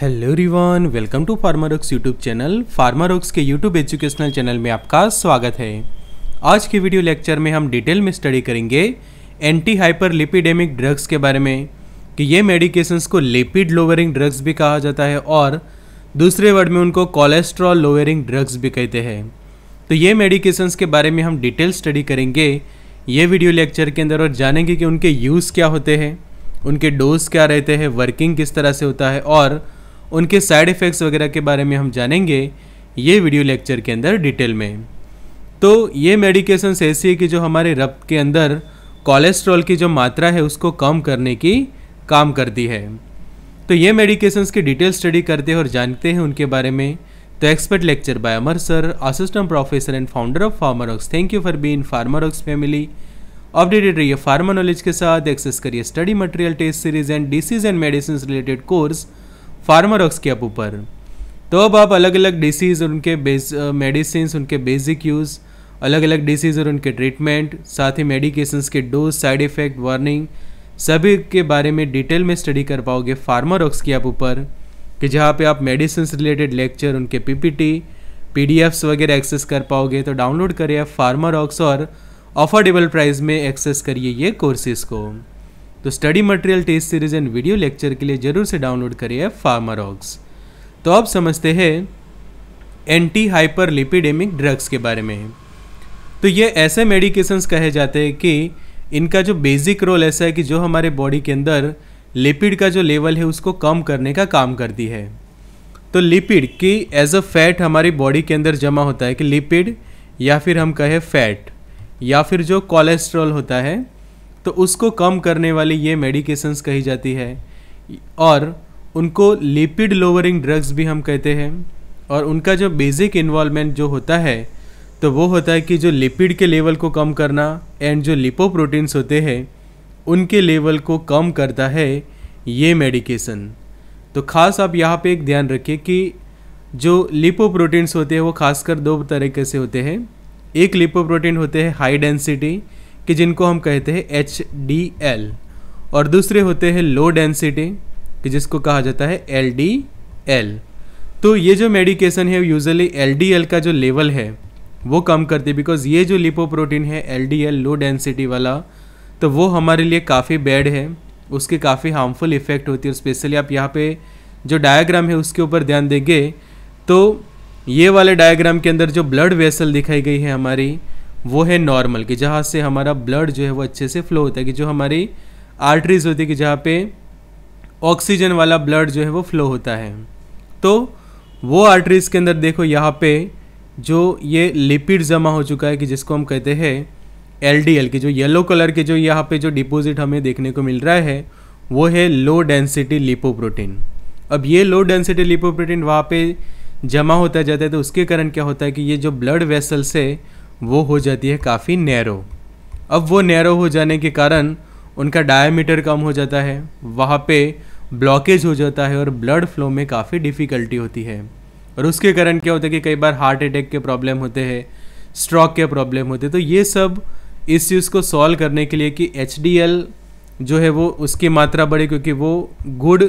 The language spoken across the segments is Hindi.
हेलो रिवान welcome to Pharmarocks YouTube channel Pharmarocks के यूट्यूब एजुकेशनल चैनल में आपका स्वागत है आज के वीडियो लेक्चर में हम डिटेल में स्टडी करेंगे एंटी हाइपर लिपिडेमिक ड्रग्स के बारे में कि ये मेडिकेशंस को लिपिड लोअरिंग ड्रग्स भी कहा जाता है और दूसरे वर्ड में उनको कोलेस्ट्रॉल लोअरिंग ड्रग्स भी कहते हैं तो ये मेडिकेशंस के बारे में हम डिटेल स्टडी करेंगे ये वीडियो लेक्चर के अंदर और जानेंगे कि उनके यूज़ क्या होते हैं उनके डोज क्या रहते हैं वर्किंग किस तरह से होता है और उनके साइड इफ़ेक्ट्स वगैरह के बारे में हम जानेंगे ये वीडियो लेक्चर के अंदर डिटेल में तो ये मेडिकेशंस ऐसी है कि जो हमारे रक्त के अंदर कोलेस्ट्रॉल की जो मात्रा है उसको कम करने की काम करती है तो ये मेडिकेशंस की डिटेल स्टडी करते हैं और जानते हैं उनके बारे में तो expert lecture by Amar sir assistant professor and founder of Pharmarocks thank you for being Pharmarocks family updated रहिए फार्मा नॉलेज के साथ एक्सेस करिए study material test series and disease and medicine related course ऑक्स के ऐप ऊपर तो अब आप अलग अलग डिसीज़ और उनके मेडिसिन उनके बेसिक यूज़ अलग अलग डिसीज़ और उनके ट्रीटमेंट साथ ही मेडिकेशंस के डोज साइड इफ़ेक्ट वार्निंग सभी के बारे में डिटेल में स्टडी कर पाओगे ऑक्स के ऐप ऊपर कि जहाँ पे आप मेडिसिन रिलेटेड लेक्चर उनके पीपीटी पीडीएफ्स वगैरह एक्सेस कर पाओगे तो डाउनलोड करिए फार्मर ऑक्स और अफोर्डेबल प्राइस में एक्सेस करिए ये कोर्सेज़ को तो study material test series and video lecture के लिए ज़रूर से डाउनलोड करिए फार्मारॉक्स तो अब समझते हैं एंटी हाइपर लिपिडेमिक ड्रग्स के बारे में तो ये ऐसे मेडिकेशंस कहे जाते हैं कि इनका जो बेसिक रोल ऐसा है कि जो हमारे बॉडी के अंदर लिपिड का जो लेवल है उसको कम करने का काम करती है तो लिपिड की एज अ फैट हमारी बॉडी के अंदर जमा होता है कि लिपिड या फिर हम कहें फैट या फिर जो कोलेस्ट्रॉल होता है तो उसको कम करने वाली ये मेडिकेशंस कही जाती है और उनको लिपिड लोअरिंग ड्रग्स भी हम कहते हैं और उनका जो बेसिक इन्वॉल्वमेंट जो होता है तो वो होता है कि जो लिपिड के लेवल को कम करना एंड जो लिपोप्रोटीन्स होते हैं उनके लेवल को कम करता है ये मेडिकेशन तो ख़ास आप यहाँ पे एक ध्यान रखिए कि जो लिपोप्रोटीन्स होते हैं वो खासकर दो तरीके से होते हैं एक लिपोप्रोटीन होते हैं हाई डेंसिटी कि जिनको हम कहते हैं एच डी एल और दूसरे होते हैं लो डेंसिटी कि जिसको कहा जाता है एल डी एल तो ये जो मेडिकेशन है यूजली एल डी एल का जो लेवल है वो कम करती है बिकॉज ये जो लिपोप्रोटीन है L D L low density वाला तो वो हमारे लिए काफ़ी बैड है उसके काफ़ी हार्मफुल इफ़ेक्ट होती है स्पेशली आप यहाँ पे जो डायग्राम है उसके ऊपर ध्यान देंगे तो ये वाले डायग्राम के अंदर जो ब्लड वेसल दिखाई गई है हमारी वो है नॉर्मल कि जहाँ से हमारा ब्लड जो है वो अच्छे से फ्लो होता है कि जो हमारी आर्टरीज होती है कि जहाँ पे ऑक्सीजन वाला ब्लड जो है वो फ्लो होता है तो वो आर्टरीज के अंदर देखो यहाँ पे जो ये लिपिड जमा हो चुका है कि जिसको हम कहते हैं एल डी एल की जो येलो कलर के जो यहाँ पे जो डिपोज़िट हमें देखने को मिल रहा है वो है लो डेंसिटी लिपोप्रोटीन अब ये लो डेंसिटी लिपोप्रोटीन वहाँ पे जमा होता जाता है तो उसके कारण क्या होता है कि ये जो ब्लड वेसल्स है वो हो जाती है काफ़ी नैरो अब वो नैरो हो जाने के कारण उनका डायमीटर कम हो जाता है वहाँ पे ब्लॉकेज हो जाता है और ब्लड फ्लो में काफ़ी डिफ़िकल्टी होती है और उसके कारण क्या होता है कि कई बार हार्ट अटैक के प्रॉब्लम होते हैं स्ट्रोक के प्रॉब्लम होते हैं तो ये सब इस चीज़ को सॉल्व करने के लिए कि एच जो है वो उसकी मात्रा बढ़े क्योंकि वो गुड़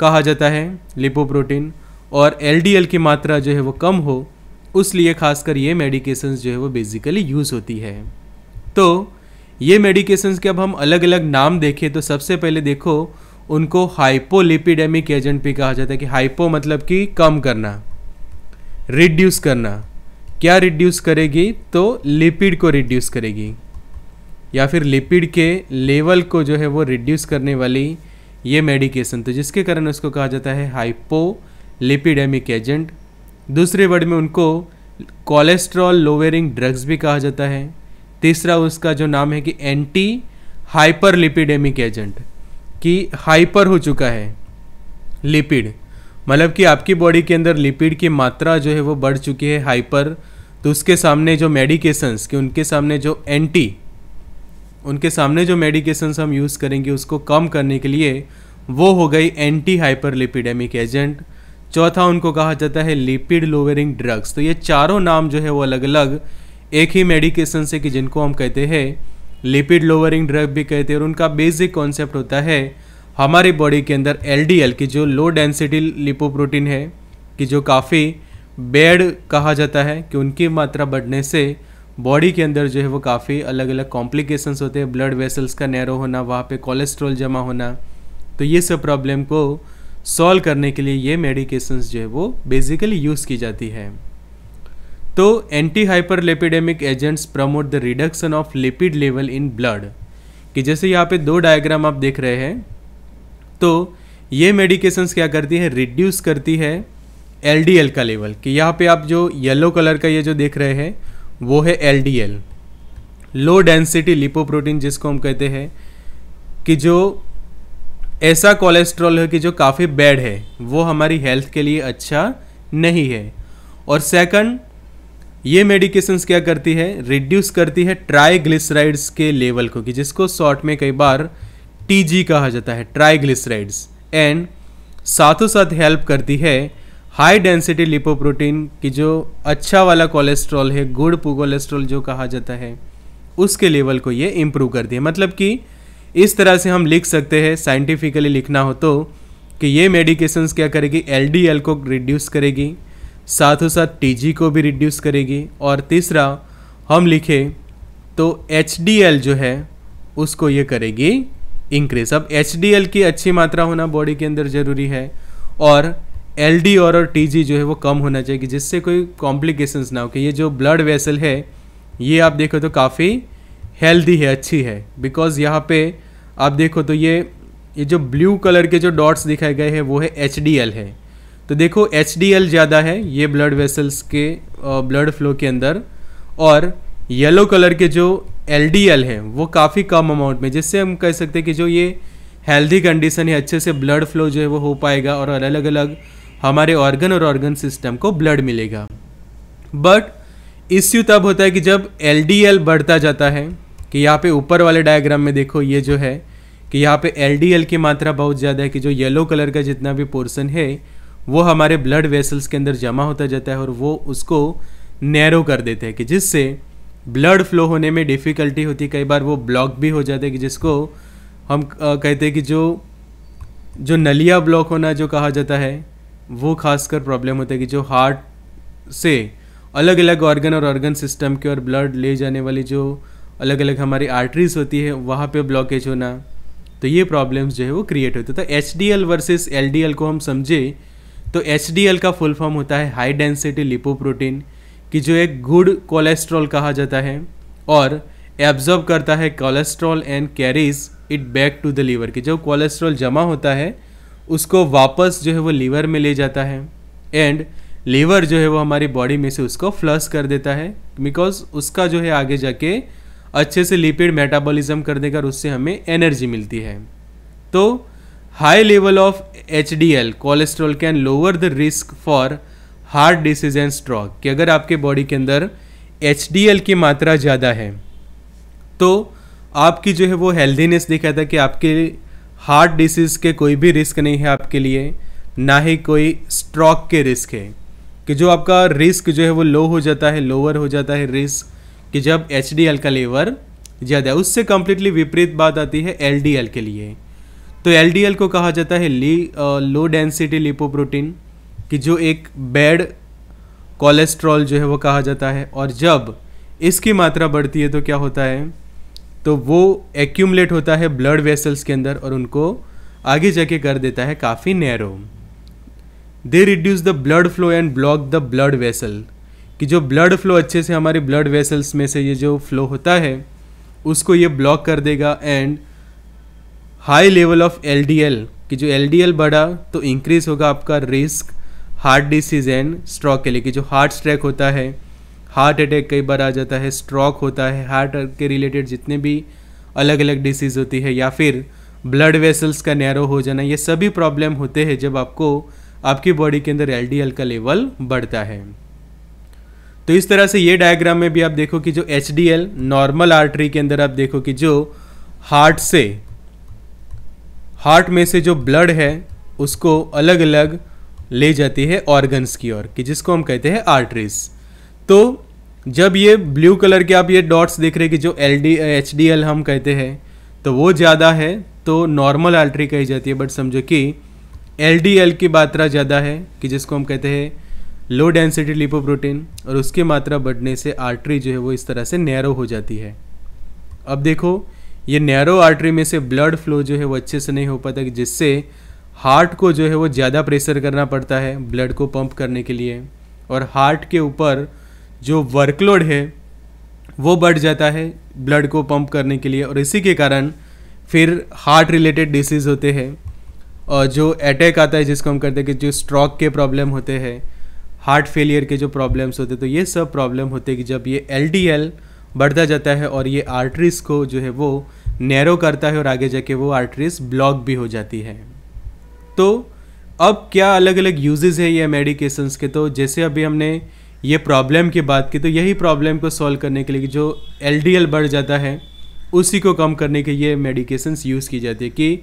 कहा जाता है लिपोप्रोटीन और एल की मात्रा जो है वो कम हो उस लिए खासकर ये मेडिकेशंस जो है वो बेसिकली यूज़ होती है तो ये मेडिकेशंस के अब हम अलग अलग नाम देखें तो सबसे पहले देखो उनको हाइपोलिपिडेमिक एजेंट भी कहा जाता है कि हाइपो मतलब कि कम करना रिड्यूस करना क्या रिड्यूस करेगी तो लिपिड को रिड्यूस करेगी या फिर लिपिड के लेवल को जो है वो रिड्यूस करने वाली ये मेडिकेशन तो जिसके कारण उसको कहा जाता है हाइपो लिपिडेमिक एजेंट दूसरे वर्ड में उनको कोलेस्ट्रॉल लोवेरिंग ड्रग्स भी कहा जाता है तीसरा उसका जो नाम है कि एंटी हाइपर लिपिडेमिक एजेंट कि हाइपर हो चुका है लिपिड मतलब कि आपकी बॉडी के अंदर लिपिड की मात्रा जो है वो बढ़ चुकी है हाइपर तो उसके सामने जो मेडिकेशंस कि उनके सामने जो एंटी उनके सामने जो मेडिकेशंस हम यूज़ करेंगे उसको कम करने के लिए वो हो गई एंटी हाइपर लिपिडेमिक एजेंट चौथा उनको कहा जाता है लिपिड लोवरिंग ड्रग्स तो ये चारों नाम जो है वो अलग अलग एक ही मेडिकेशन से कि जिनको हम कहते हैं लिपिड लोअरिंग ड्रग भी कहते हैं और उनका बेसिक कॉन्सेप्ट होता है हमारी बॉडी के अंदर एल की जो लो डेंसिटी लिपोप्रोटीन है कि जो काफ़ी बेड कहा जाता है कि उनकी मात्रा बढ़ने से बॉडी के अंदर जो है वो काफ़ी अलग अलग कॉम्प्लिकेशंस होते हैं ब्लड वेसल्स का नैरो होना वहाँ पे कोलेस्ट्रॉल जमा होना तो ये सब प्रॉब्लम को सॉल्व करने के लिए ये मेडिकेशंस जो है वो बेसिकली यूज़ की जाती है तो anti hyperlipidemic agents promote the reduction of lipid level in blood कि जैसे यहाँ पे दो डायग्राम आप देख रहे हैं तो ये मेडिकेशंस क्या करती है रिड्यूस करती है एल का लेवल कि यहाँ पे आप जो येलो कलर का ये जो देख रहे हैं वो है एल लो डेंसिटी लिपोप्रोटीन जिसको हम कहते हैं कि जो ऐसा कोलेस्ट्रॉल है कि जो काफ़ी बैड है वो हमारी हेल्थ के लिए अच्छा नहीं है और सेकंड ये मेडिकेशंस क्या करती है रिड्यूस करती है ट्राइग्लिसराइड्स के लेवल को कि जिसको शॉर्ट में कई बार टी कहा जाता है ट्राइग्लिसराइड्स एंड साथों साथ हेल्प करती है हाई डेंसिटी लिपोप्रोटीन की जो अच्छा वाला कोलेस्ट्रॉल है गुड कोलेस्ट्रॉल जो कहा जाता है उसके लेवल को ये इम्प्रूव करती है मतलब कि इस तरह से हम लिख सकते हैं साइंटिफिकली लिखना हो तो कि ये मेडिकेशंस क्या करेगी एलडीएल को रिड्यूस करेगी साथ साथ टी को भी रिड्यूस करेगी और तीसरा हम लिखें तो एच जो है उसको ये करेगी इंक्रीज अब एच की अच्छी मात्रा होना बॉडी के अंदर ज़रूरी है और एल डी और, और टी जी जो है वो कम होना चाहिए जिससे कोई कॉम्प्लिकेशंस ना हो कि ये जो ब्लड वेसल है ये आप देखो तो काफ़ी हेल्दी है अच्छी है बिकॉज़ यहाँ पे आप देखो तो ये ये जो ब्लू कलर के जो डॉट्स दिखाए गए हैं वो है एच डी एल है तो देखो एच डी एल ज़्यादा है ये ब्लड वेसल्स के ब्लड फ्लो के अंदर और येलो कलर के जो एल डी एल है वो काफ़ी कम अमाउंट में जिससे हम कह सकते हैं कि जो ये हेल्दी कंडीशन है अच्छे से ब्लड फ्लो जो है वो हो पाएगा और अलग अलग हमारे ऑर्गन और ऑर्गन सिस्टम को ब्लड मिलेगा बट इश्यू तब होता है कि जब एल डी एल बढ़ता जाता है कि यहाँ पे ऊपर वाले डायग्राम में देखो ये जो है कि यहाँ पे एल की मात्रा बहुत ज़्यादा है कि जो येलो कलर का जितना भी पोर्सन है वो हमारे ब्लड वेसल्स के अंदर जमा होता जाता है और वो उसको नैरो कर देते हैं कि जिससे ब्लड फ्लो होने में डिफ़िकल्टी होती है कई बार वो ब्लॉक भी हो जाते हैं कि जिसको हम कहते हैं कि जो जो नलिया ब्लॉक होना जो कहा जाता है वो खासकर प्रॉब्लम होता है कि जो हार्ट से अलग अलग ऑर्गन और ऑर्गन सिस्टम के और ब्लड ले जाने वाली जो अलग अलग हमारी आर्टरीज होती है वहाँ पे ब्लॉकेज होना तो ये प्रॉब्लम्स जो है वो क्रिएट होते तो H D L versus L D L को हम समझे तो एच डी एल का फुल फॉर्म होता है हाई डेंसिटी लिपोप्रोटीन कि जो एक गुड कोलेस्ट्रॉल कहा जाता है और एब्जॉर्ब करता है cholesterol and carries it back to the liver कि जो कोलेस्ट्रॉल जमा होता है उसको वापस जो है वो लीवर में ले जाता है एंड लीवर जो है वो हमारी बॉडी में से उसको फ्लश कर देता है बिकॉज उसका जो है आगे जाके अच्छे से लिपिड मेटाबॉलिज्म कर देगा और उससे हमें एनर्जी मिलती है तो high level of H D L cholesterol can lower the risk for heart disease and stroke कि अगर आपके बॉडी के अंदर एच डी एल की मात्रा ज़्यादा है तो आपकी जो है वो हेल्दीनेस दिखाता है कि आपके हार्ट डिसीज़ के कोई भी रिस्क नहीं है आपके लिए ना ही कोई स्ट्रोक के रिस्क है कि जो आपका रिस्क जो है वो लो हो जाता है लोअर हो जाता है रिस्क कि जब एच का लेवर ज़्यादा है उससे कम्प्लीटली विपरीत बात आती है एल के लिए तो एल को कहा जाता है ली लो डेंसिटी लिपोप्रोटीन कि जो एक बैड कोलेस्ट्रॉल जो है वो कहा जाता है और जब इसकी मात्रा बढ़ती है तो क्या होता है तो वो एक्यूमलेट होता है ब्लड वेसल्स के अंदर और उनको आगे जाके कर देता है काफ़ी narrow they reduce the blood flow and block the blood vessel कि जो ब्लड फ्लो अच्छे से हमारे ब्लड वेसल्स में से ये जो फ्लो होता है उसको ये ब्लॉक कर देगा and high level of L कि जो एल बढ़ा तो इंक्रीज होगा आपका risk heart disease and stroke के लिए कि जो हार्ट स्ट्रैक होता है हार्ट अटैक कई बार आ जाता है स्ट्रोक होता है हार्ट के रिलेटेड जितने भी अलग अलग डिसीज़ होती है या फिर ब्लड वेसल्स का नैरो हो जाना ये सभी प्रॉब्लम होते हैं जब आपको आपकी बॉडी के अंदर एल का लेवल बढ़ता है तो इस तरह से ये डायग्राम में भी आप देखो कि जो एच नॉर्मल आर्टरी के अंदर आप देखो कि जो हार्ट से हार्ट में से जो ब्लड है उसको अलग अलग ले जाती है ऑर्गन्स की ओर कि जिसको हम कहते हैं आर्टरीज तो जब ये ब्लू कलर के आप ये डॉट्स देख रहे हैं कि जो L D H D L हम कहते हैं तो वो ज़्यादा है तो नॉर्मल आर्टरी कही जाती है बट समझो कि एल डी एल की मात्रा ज़्यादा है कि जिसको हम कहते हैं लो डेंसिटी लिपोप्रोटीन और उसकी मात्रा बढ़ने से आर्टरी जो है वो इस तरह से नैरो हो जाती है अब देखो ये नैरो आर्टरी में से ब्लड फ्लो जो है वो अच्छे से नहीं हो पाता जिससे हार्ट को जो है वो ज़्यादा प्रेशर करना पड़ता है ब्लड को पंप करने के लिए और हार्ट के ऊपर जो वर्कलोड है वो बढ़ जाता है ब्लड को पंप करने के लिए और इसी के कारण फिर हार्ट रिलेटेड डिसीज़ होते हैं और जो अटैक आता है जिसको हम कहते हैं कि जो स्ट्रोक के प्रॉब्लम होते हैं हार्ट फेलियर के जो प्रॉब्लम्स होते तो ये सब प्रॉब्लम होते कि जब ये एल बढ़ता जाता है और ये आर्टरीज को जो है वो नैरो करता है और आगे जाके वो आर्टरीज ब्लॉक भी हो जाती है तो अब क्या अलग अलग यूजेज़ है ये मेडिकेशंस के तो जैसे अभी हमने ये प्रॉब्लम की बात की तो यही प्रॉब्लम को सॉल्व करने के लिए जो एल बढ़ जाता है उसी को कम करने के ये मेडिकेशंस यूज़ की जाती है कि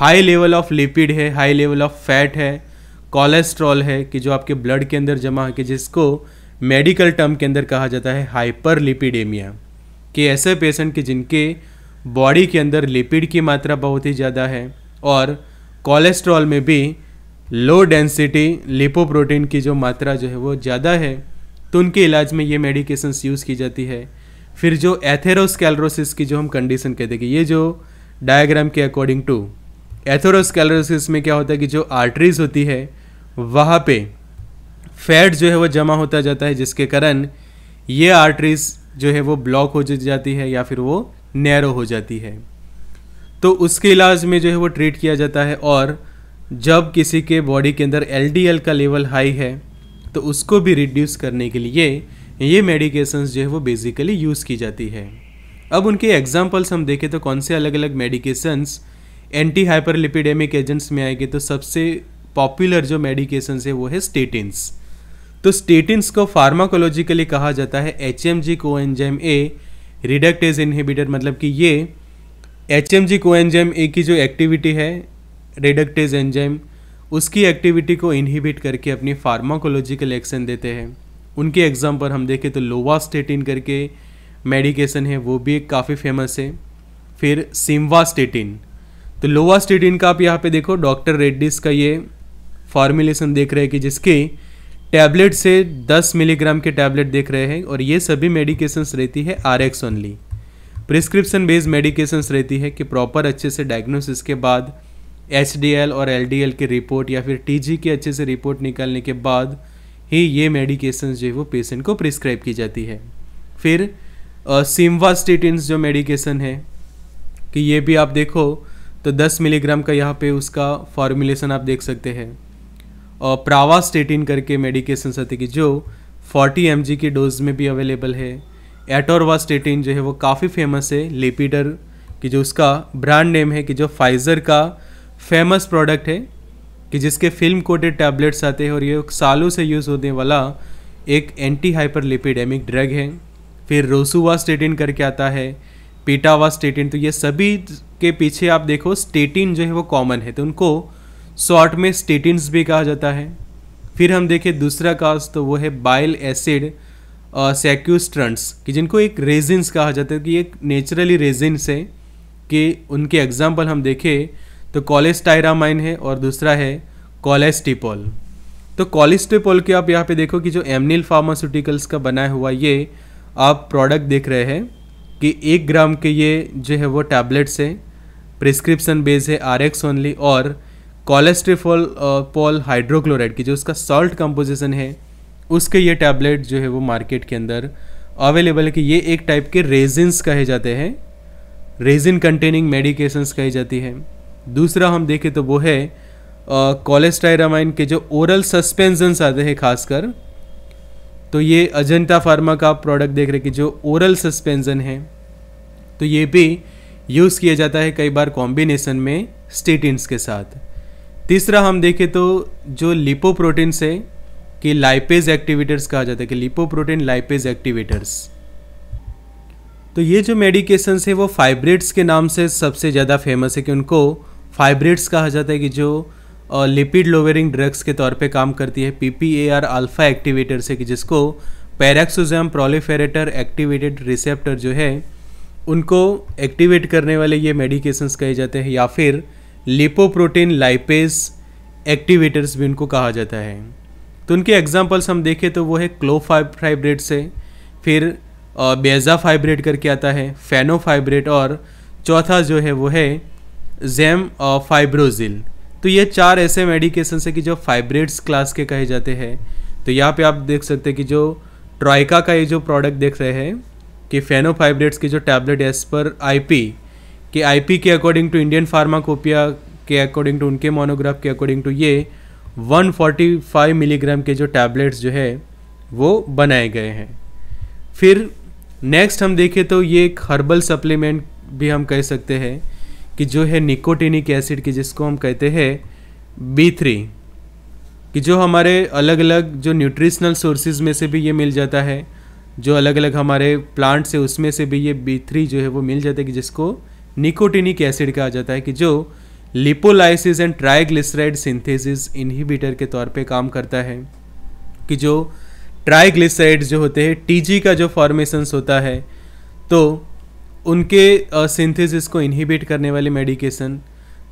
हाई लेवल ऑफ लिपिड है हाई लेवल ऑफ फैट है कोलेस्ट्रॉल है कि जो आपके ब्लड के अंदर जमा है कि जिसको मेडिकल टर्म के अंदर कहा जाता है हाइपर लिपिडेमिया कि ऐसे पेशेंट के जिनके बॉडी के अंदर लिपिड की मात्रा बहुत ही ज़्यादा है और कोलेस्ट्रॉल में भी लो डेंसिटी लिपोप्रोटीन की जो मात्रा जो है वो ज़्यादा है तो उनके इलाज में ये मेडिकेशंस यूज़ की जाती है फिर जो एथेरोस्कैलरोसिस की जो हम कंडीशन कहते हैं ये जो डायग्राम के अकॉर्डिंग टू एथेरोस्कैलरोसिस में क्या होता है कि जो आर्टरीज होती है वहाँ पे फैट जो है वो जमा होता जाता है जिसके कारण ये आर्टरीज जो है वो ब्लॉक हो जाती है या फिर वो नैरो हो जाती है तो उसके इलाज में जो है वो ट्रीट किया जाता है और जब किसी के बॉडी के अंदर एल का लेवल हाई है तो उसको भी रिड्यूस करने के लिए ये मेडिकेशंस जो है वो बेसिकली यूज़ की जाती है अब उनके एग्जाम्पल्स हम देखें तो कौन से अलग अलग मेडिकेशंस एंटी हाइपरलिपिडेमिक एजेंट्स में आएंगे तो सबसे पॉपुलर जो मेडिकेशन है वो है स्टेटिन्स तो स्टेटिन्स को फार्माकोलॉजिकली कहा जाता है एच एम जी को एनजेम ए रिडक्टेज इनहिबिटर मतलब कि ये एच एम जी को एनजेम ए की जो एक्टिविटी है रिडक्टेज एनजेम उसकी एक्टिविटी को इनहिबिट करके अपनी फार्माकोलॉजिकल एक्शन देते हैं उनके एग्जाम पर हम देखें तो लोवा स्टेटिन करके मेडिकेशन है वो भी एक काफ़ी फेमस है फिर स्टेटिन तो लोवा स्टेटिन का आप यहाँ पे देखो डॉक्टर रेड्डीज का ये फार्मूलेशन देख रहे हैं कि जिसके टैबलेट से 10 मिलीग्राम के टैबलेट देख रहे हैं और ये सभी मेडिकेशंस रहती है R X only prescription based medications रहती है कि प्रॉपर अच्छे से डायग्नोसिस के बाद एच और एल की रिपोर्ट या फिर टी की अच्छे से रिपोर्ट निकालने के बाद ही ये मेडिकेशन जो है वो पेशेंट को प्रिस्क्राइब की जाती है फिर सिम्वा स्टेटिन्स जो मेडिकेशन है कि ये भी आप देखो तो 10 मिलीग्राम का यहाँ पे उसका फॉर्मूलेशन आप देख सकते हैं और स्टेटिन करके मेडिकेशन आती कि जो 40 एम की डोज में भी अवेलेबल है एटोरवा स्टेटिन जो है वो काफ़ी फेमस है लेपिडर की जो उसका ब्रांड नेम है कि जो फाइज़र का फेमस प्रोडक्ट है कि जिसके फिल्म कोटेड टैबलेट्स आते हैं और ये सालों से यूज़ होने वाला एक एंटी हाइपर लिपिडेमिक ड्रग है फिर रोसुवा स्टेटिन करके आता है स्टेटिन तो ये सभी के पीछे आप देखो स्टेटिन जो है वो कॉमन है तो उनको शॉर्ट में स्टेटिनस भी कहा जाता है फिर हम देखें दूसरा काज तो वो है बाइल एसिड सेक्यूस्ट्रंट्स कि जिनको एक रेजिन्स कहा जाता है कि एक नेचुरली रेजिन्स है कि उनके एग्जाम्पल हम देखें तो कॉलेस्टायरामाइन है और दूसरा है कॉलेस्टिपोल तो कॉलेस्टिपोल के आप यहाँ पे देखो कि जो एमनील फार्मास्यूटिकल्स का बनाया हुआ ये आप प्रोडक्ट देख रहे हैं कि एक ग्राम के ये जो है वो टैबलेट्स है प्रिस्क्रिप्शन बेस है आर एक्स ओनली और कोलेस्ट्रीफोल पॉल हाइड्रोक्लोराइड की जो उसका सॉल्ट कंपोजिशन है उसके ये टैबलेट जो है वो मार्केट के अंदर अवेलेबल है कि ये एक टाइप के रेजिन्स कहे जाते हैं रेजिन कंटेनिंग मेडिकेशंस कही जाती है दूसरा हम देखें तो वो है कोलेस्टायरामाइन uh, के जो ओरल सस्पेंजन्स आते हैं खासकर तो ये अजंता फार्मा का प्रोडक्ट देख रहे कि जो ओरल सस्पेंजन है तो ये भी यूज़ किया जाता है कई बार कॉम्बिनेशन में स्टेटिनस के साथ तीसरा हम देखें तो जो लिपोप्रोटीन्स है कि लाइपेज एक्टिवेटर्स कहा जाता है कि लिपोप्रोटीन लाइपेज एक्टिवेटर्स तो ये जो मेडिकेशंस है वो फाइब्रेट्स के नाम से सबसे ज़्यादा फेमस है कि उनको फाइब्रेट्स कहा जाता है कि जो लिपिड लोवेरिंग ड्रग्स के तौर पे काम करती है P P A R alpha activator से कि जिसको पैराक्सोजम प्रोलीफेरेटर एक्टिवेटेड रिसेप्टर जो है उनको एक्टिवेट करने वाले ये मेडिकेशंस कहे जाते हैं या फिर लिपोप्रोटीन लाइपेस एक्टिवेटर्स भी उनको कहा जाता है तो उनके एग्जाम्पल्स हम देखें तो वो है क्लो से फिर बेजा फाइब्रेट करके आता है फेनोफाइब्रेट फाइब्रेट और चौथा जो है वो है जैम फाइब्रोजिल तो ये चार ऐसे मेडिकेशंस हैं कि जो फाइब्रेट्स क्लास के कहे जाते हैं तो यहाँ पे आप देख सकते हैं कि जो ट्राइका का ये जो प्रोडक्ट देख रहे हैं कि फेनोफाइब्रेट्स की जो टैबलेट एज पर आई कि आईपी के अकॉर्डिंग टू इंडियन फार्माकोपिया के अकॉर्डिंग टू उनके मोनोग्राफ के अकॉर्डिंग टू ये 145 मिलीग्राम के जो टैबलेट्स जो है वो बनाए गए हैं फिर नेक्स्ट हम देखें तो ये एक हर्बल सप्लीमेंट भी हम कह सकते हैं कि जो है निकोटिनिक एसिड की जिसको हम कहते हैं बी थ्री कि जो हमारे अलग अलग जो न्यूट्रिशनल सोर्सेज में से भी ये मिल जाता है जो अलग अलग हमारे प्लांट से उसमें से भी ये बी थ्री जो है वो मिल जाता है कि जिसको निकोटिनिक एसिड कहा जाता है कि जो lipolysis and triglyceride synthesis inhibitor के तौर पे काम करता है कि जो ट्राइग्लिसराइड्स जो होते हैं टीजी का जो फॉर्मेशंस होता है तो उनके सिंथेसिस को इनहिबिट करने वाले मेडिकेशन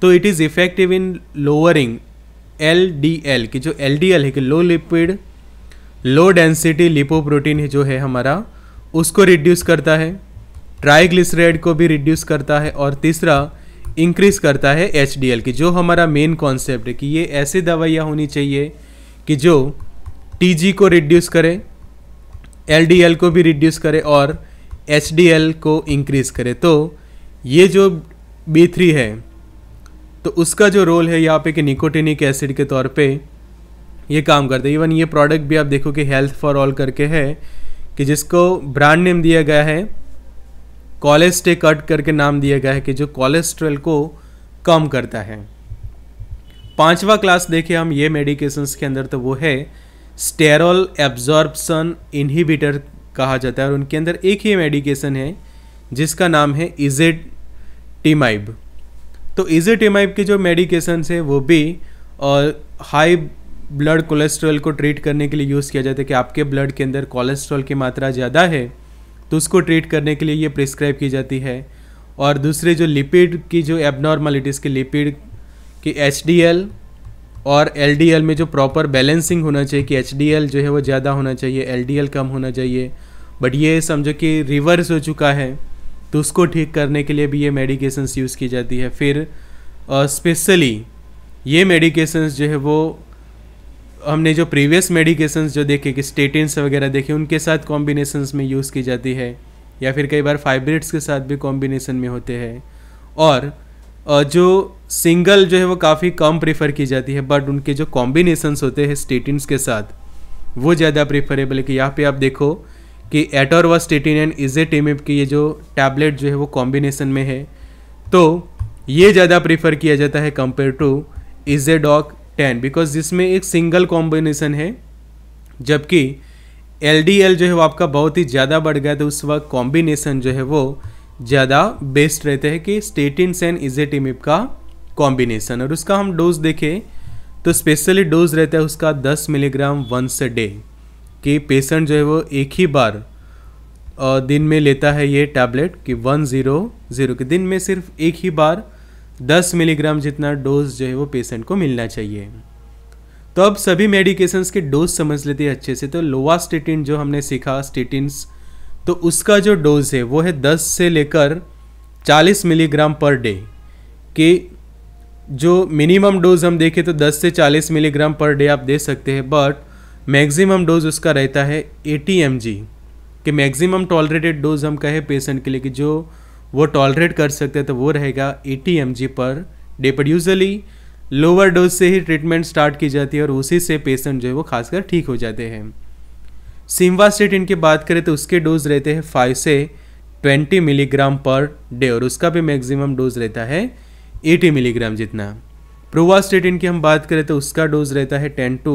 तो it is effective in lowering L D L की जो एल डी एल है कि low lipid low density lipoprotein जो है हमारा उसको रिड्यूस करता है ट्राइग्लिसराइड को भी रिड्यूस करता है और तीसरा इंक्रीज करता है एच की जो हमारा मेन कॉन्सेप्ट है कि ये ऐसी दवाइयाँ होनी चाहिए कि जो टी को रिड्यूस करे एल को भी रिड्यूस करे और एच को इंक्रीज करे तो ये जो बी थ्री है तो उसका जो रोल है यहाँ पे कि निकोटिनिक एसिड के तौर पे ये काम करते हैं इवन ये प्रोडक्ट भी आप देखो कि हेल्थ फॉर ऑल करके है कि जिसको ब्रांड नेम दिया गया है कोलेस्टे कट करके नाम दिया गया है कि जो कोलेस्ट्रॉल को कम करता है पांचवा क्लास देखें हम ये मेडिकेशंस के अंदर तो वो है स्टेरॉल एब्जॉर्बसन इनहिबिटर कहा जाता है और उनके अंदर एक ही मेडिकेशन है जिसका नाम है इजेट टीमाइब तो इजेटिमाइब के जो मेडिकेशंस हैं वो भी और हाई ब्लड कोलेस्ट्रॉल को ट्रीट करने के लिए यूज़ किया जाता है कि आपके ब्लड के अंदर कोलेस्ट्रॉल की मात्रा ज़्यादा है तो उसको ट्रीट करने के लिए ये प्रिस्क्राइब की जाती है और दूसरे जो लिपिड की जो एबनॉर्मलिटीज़ के लिपिड कि एच और एल में जो प्रॉपर बैलेंसिंग होना चाहिए कि एच जो है वो ज़्यादा होना चाहिए एल कम होना चाहिए बट ये समझो कि रिवर्स हो चुका है तो उसको ठीक करने के लिए भी ये मेडिकेशंस यूज़ की जाती है फिर स्पेशली ये मेडिकेशंस जो है वो हमने जो प्रीवियस मेडिकेशंस जो देखे कि स्टेटिनस वगैरह देखे उनके साथ कॉम्बिनेशंस में यूज़ की जाती है या फिर कई बार फाइब्रेट्स के साथ भी कॉम्बिनेशन में होते हैं और जो सिंगल जो है वो काफ़ी कम प्रेफर की जाती है बट उनके जो कॉम्बिनेशंस होते हैं स्टेटिनस के साथ वो ज़्यादा प्रेफरेबल है कि यहाँ पे आप देखो कि एटोरवा स्टेटिन एंड इजेटेमिप की ये जो टैबलेट जो है वो कॉम्बिनेशन में है तो ये ज़्यादा प्रेफर किया जाता है compare to doc ten because जिसमें एक सिंगल कॉम्बिनेशन है जबकि एल डी एल जो है वो आपका बहुत ही ज़्यादा बढ़ गया तो उस वक्त कॉम्बिनेशन जो है वो ज़्यादा बेस्ट रहते हैं कि स्टेटिन एंड इजेटिमिप का कॉम्बिनेशन और उसका हम डोज देखें तो स्पेशली डोज रहता है उसका 10 मिलीग्राम वंस अ डे कि पेशेंट जो है वो एक ही बार दिन में लेता है ये टैबलेट कि वन ज़ीरो ज़ीरो के दिन में सिर्फ एक ही बार दस मिलीग्राम जितना डोज जो है वो पेशेंट को मिलना चाहिए तो अब सभी मेडिकेशंस के डोज समझ लेते हैं अच्छे से तो स्टेटिन जो हमने सीखा स्टेटिन्स तो उसका जो डोज है वो है दस से लेकर चालीस मिलीग्राम पर डे के जो मिनिमम डोज हम देखें तो दस से चालीस मिलीग्राम पर डे आप दे सकते हैं बट मैक्सिमम डोज उसका रहता है टी एम जी कि मैक्सिमम टॉलरेटेड डोज हम कहें पेशेंट के लिए कि जो वो टॉलरेट कर सकते हैं तो वो रहेगा eighty M G per day पर यूजली लोअर डोज से ही ट्रीटमेंट स्टार्ट की जाती है और उसी से पेशेंट जो है वो खासकर ठीक हो जाते हैं स्टेट की बात करें तो उसके डोज रहते हैं फाइव से ट्वेंटी मिलीग्राम पर डे और उसका भी मैक्सिमम डोज रहता है एटी मिलीग्राम जितना प्रोवा स्टेट की हम बात करें तो उसका डोज रहता है ten to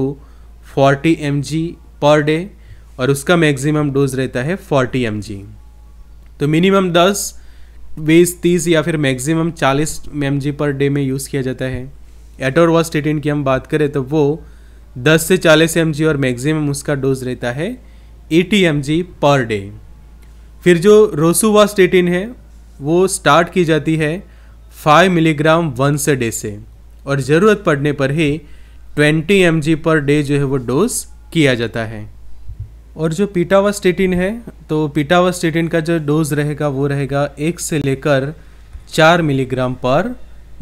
forty M G per day और उसका मैक्सिमम डोज रहता है फोर्टी एम जी तो मिनिमम दस बीस तीस या फिर मैक्सिमम चालीस एम पर डे में यूज़ किया जाता है एटोर की हम बात करें तो वो दस से चालीस एम और मैक्सिमम उसका डोज रहता है एटी एम पर डे फिर जो रोसुवास्टेटिन है वो स्टार्ट की जाती है फाइव मिलीग्राम वंस डे से और ज़रूरत पड़ने पर ही ट्वेंटी एम पर डे जो है वो डोज किया जाता है और जो पीटावास्टेटिन है तो पीटावास्टेटिन का जो डोज रहेगा वो रहेगा एक से लेकर चार मिलीग्राम पर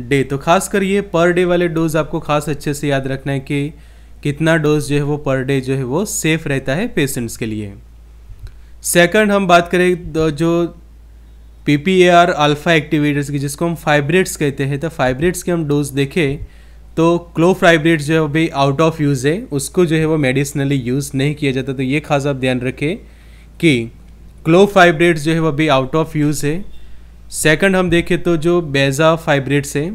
डे तो खास कर ये पर डे वाले डोज आपको खास अच्छे से याद रखना है कि कितना डोज जो है वो पर डे जो है वो सेफ रहता है पेशेंट्स के लिए सेकंड हम बात करें तो जो P P A R alpha activators की जिसको हम फाइब्रेट्स कहते हैं तो फाइब्रेट्स के हम डोज देखें तो क्लोफ्राइब्रेट जो है वो भी आउट ऑफ यूज़ है उसको जो है वो मेडिसिनली यूज़ नहीं किया जाता तो ये खास आप ध्यान रखें कि क्लोफाइब्रेट्स जो है वो अभी आउट ऑफ यूज़ है सेकंड हम देखें तो जो बेजा फाइब्रेट्स है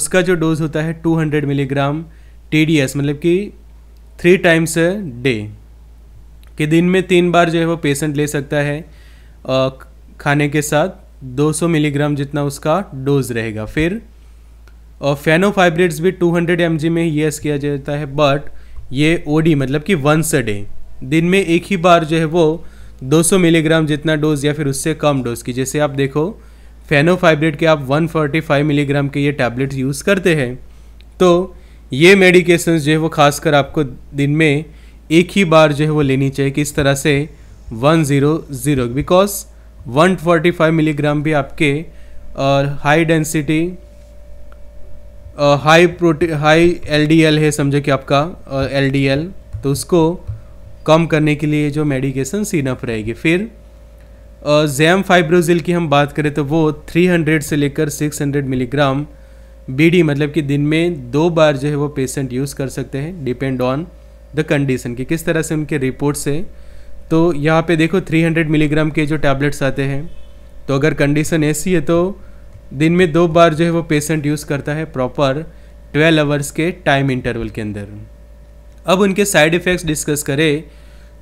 उसका जो डोज होता है 200 मिलीग्राम टी मतलब कि थ्री टाइम्स अ डे कि दिन में तीन बार जो है वो पेशेंट ले सकता है खाने के साथ 200 मिलीग्राम जितना उसका डोज रहेगा फिर और फैनो फाइब्रेट्स भी 200 हंड्रेड में यस किया जाता है बट ये ओडी मतलब कि वंस अ डे दिन में एक ही बार जो है वो 200 मिलीग्राम जितना डोज या फिर उससे कम डोज की जैसे आप देखो फेनोफाइब्रेट के आप 145 मिलीग्राम के ये टैबलेट्स यूज़ करते हैं तो ये मेडिकेशन जो है वो खासकर आपको दिन में एक ही बार जो है वो लेनी चाहिए किस तरह से 100 बिकॉज 145 मिलीग्राम भी आपके high density high protein high L D L है समझे कि आपका एल डी एल तो उसको कम करने के लिए जो मेडिकेशन सीनफ रहेगी फिर जैम फाइब्रोजिल की हम बात करें तो वो 300 से लेकर 600 मिलीग्राम बीडी मतलब कि दिन में दो बार जो है वो पेशेंट यूज़ कर सकते हैं डिपेंड ऑन द कंडीशन कि किस तरह से उनके रिपोर्ट से तो यहाँ पे देखो 300 मिलीग्राम के जो टैबलेट्स आते हैं तो अगर कंडीशन ऐसी है तो दिन में दो बार जो है वो पेशेंट यूज़ करता है प्रॉपर ट्वेल्व आवर्स के टाइम इंटरवल के अंदर अब उनके साइड इफ़ेक्ट्स डिस्कस करें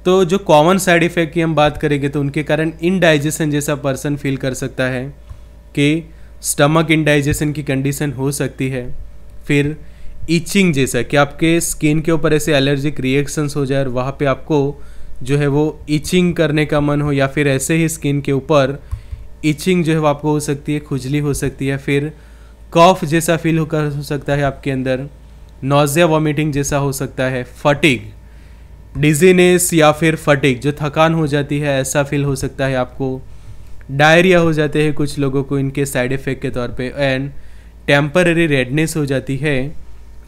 तो जो कॉमन साइड इफ़ेक्ट की हम बात करेंगे तो उनके कारण इनडाइजेशन जैसा पर्सन फील कर सकता है कि स्टमक इनडाइजेशन की कंडीशन हो सकती है फिर ईचिंग जैसा कि आपके स्किन के ऊपर ऐसे एलर्जिक रिएक्शंस हो जाए और वहाँ पे आपको जो है वो ईचिंग करने का मन हो या फिर ऐसे ही स्किन के ऊपर इचिंग जो है वो आपको हो सकती है खुजली हो सकती है फिर कॉफ जैसा फील होकर हो सकता है आपके अंदर नोजिया वॉमिटिंग जैसा हो सकता है फटिग डिजीनेस या फिर फटिग जो थकान हो जाती है ऐसा फील हो सकता है आपको डायरिया हो जाते हैं कुछ लोगों को इनके साइड इफ़ेक्ट के तौर पे एंड टेम्पररी रेडनेस हो जाती है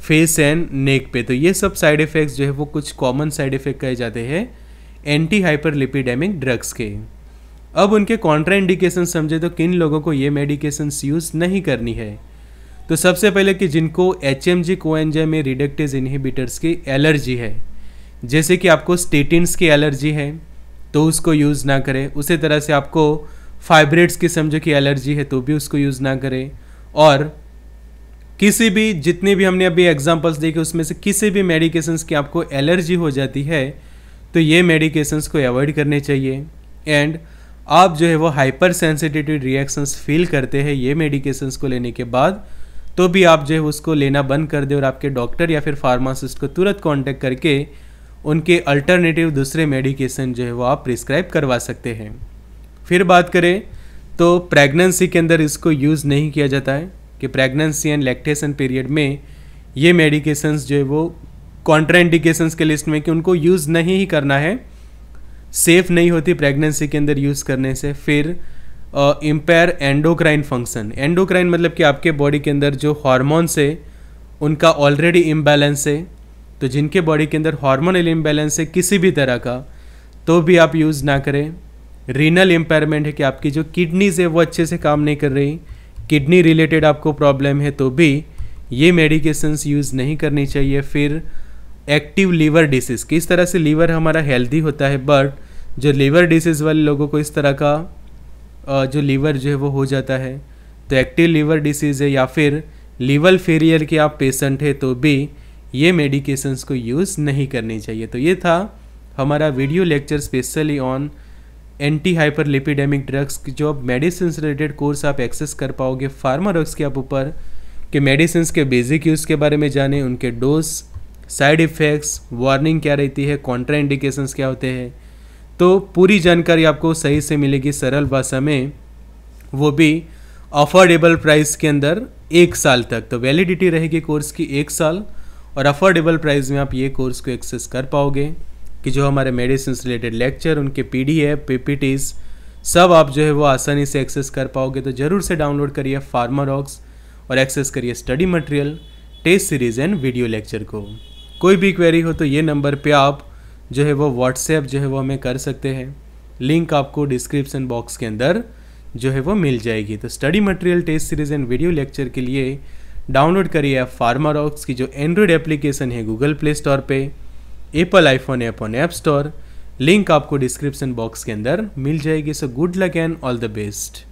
फेस एंड नेक पे तो ये सब साइड इफ़ेक्ट्स जो है वो कुछ कॉमन साइड इफ़ेक्ट कहे जाते हैं एंटी हाइपर लिपिडेमिक ड्रग्स के अब उनके कॉन्ट्राइंडिकेशन समझे तो किन लोगों को ये मेडिकेशन यूज़ नहीं करनी है तो सबसे पहले कि जिनको एच एम जी में रिडक्टेज इनहिबिटर्स की एलर्जी है जैसे कि आपको स्टेटिनस की एलर्जी है तो उसको यूज़ ना करें उसी तरह से आपको फाइब्रेट्स की समझो कि एलर्जी है तो भी उसको यूज़ ना करें और किसी भी जितने भी हमने अभी एग्जांपल्स देखे उसमें से किसी भी मेडिकेशंस की आपको एलर्जी हो जाती है तो ये मेडिकेशंस को अवॉइड करने चाहिए एंड आप जो है वो हाइपर सेंसिटिव रिएक्शंस फील करते हैं ये मेडिकेशंस को लेने के बाद तो भी आप जो है उसको लेना बंद कर दे और आपके डॉक्टर या फिर फार्मासिस्ट को तुरंत कांटेक्ट करके उनके अल्टरनेटिव दूसरे मेडिकेशन जो है वो आप प्रिस्क्राइब करवा सकते हैं फिर बात करें तो प्रेगनेंसी के अंदर इसको यूज़ नहीं किया जाता है कि प्रेगनेंसी एंड लैक्टेशन पीरियड में ये मेडिकेशंस जो है वो कॉन्ट्राइंडिकेशंस के लिस्ट में कि उनको यूज़ नहीं ही करना है सेफ नहीं होती प्रेगनेंसी के अंदर यूज़ करने से फिर इम्पेयर एंडोक्राइन फंक्शन एंडोक्राइन मतलब कि आपके बॉडी के अंदर जो हॉर्मोन्स है उनका ऑलरेडी इम्बैलेंस है तो जिनके बॉडी के अंदर हार्मोनल इम्बैलेंस है किसी भी तरह का तो भी आप यूज़ ना करें रीनल इम्पेयरमेंट है कि आपकी जो किडनीज है वो अच्छे से काम नहीं कर रही किडनी रिलेटेड आपको प्रॉब्लम है तो भी ये मेडिकेशंस यूज़ नहीं करनी चाहिए फिर एक्टिव लीवर डिसीज़ किस तरह से लीवर हमारा हेल्दी होता है बट जो लीवर डिसीज़ वाले लोगों को इस तरह का जो लीवर जो है वो हो जाता है तो एक्टिव लीवर डिसीज़ है या फिर लीवर फेरियर के आप पेशेंट है तो भी ये मेडिकेशंस को यूज़ नहीं करनी चाहिए तो ये था हमारा video lecture specially on anti hyperlipidemic drugs जो आप मेडिसिन रिलेटेड कोर्स आप एक्सेस कर पाओगे फार्मा ड्रग्स के आप ऊपर कि मेडिसिन के बेसिक यूज़ के बारे में जाने उनके डोज साइड इफ़ेक्ट्स वार्निंग क्या रहती है कॉन्ट्रा इंडिकेशंस क्या होते हैं तो पूरी जानकारी आपको सही से मिलेगी सरल भाषा में वो भी अफोर्डेबल प्राइस के अंदर एक साल तक तो वैलिडिटी रहेगी कोर्स की एक साल और अफोर्डेबल प्राइस में आप ये कोर्स को एक्सेस कर पाओगे कि जो हमारे मेडिसिन रिलेटेड लेक्चर उनके पी डी एफ टीज सब आप जो है वो आसानी से एक्सेस कर पाओगे तो ज़रूर से डाउनलोड करिए फार्मारॉक्स और एक्सेस करिए study material test series and video lecture को कोई भी क्वेरी हो तो ये नंबर पे आप जो है वो व्हाट्सएप जो है वो हमें कर सकते हैं लिंक आपको डिस्क्रिप्सन बॉक्स के अंदर जो है वो मिल जाएगी तो study material test series and video lecture के लिए डाउनलोड करिए ऐप फार्मारॉक्स की जो एंड्रॉयड एप्लीकेशन है गूगल प्ले स्टोर पर Apple iPhone app on App Store link आपको डिस्क्रिप्सन बॉक्स के अंदर मिल जाएगी so good luck and all the best